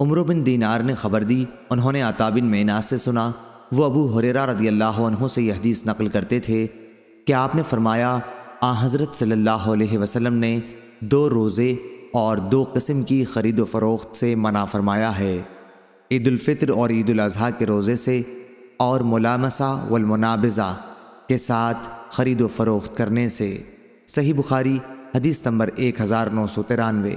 उम्र बिन दीनार ने खबर दी उन्होंने आता बिन मैनास से सुना वो अबू हुरेरा रदी अल्लाह से यह हदीस नकल करते थे कि आपने फरमाया आ हज़रत सल्लल्लाहु अलैहि वसल्लम ने दो रोज़े और दो किस्म की ख़रीद फरोख्त से मना फरमाया है ईदालफ़ितर और ईद अज़ी के रोज़े से और मुलामसा वलमनाबज़ा के साथ ख़रीद फरोख्त करने से सही बुखारी हदीस नंबर एक हज़ार नौ सौ तिरानवे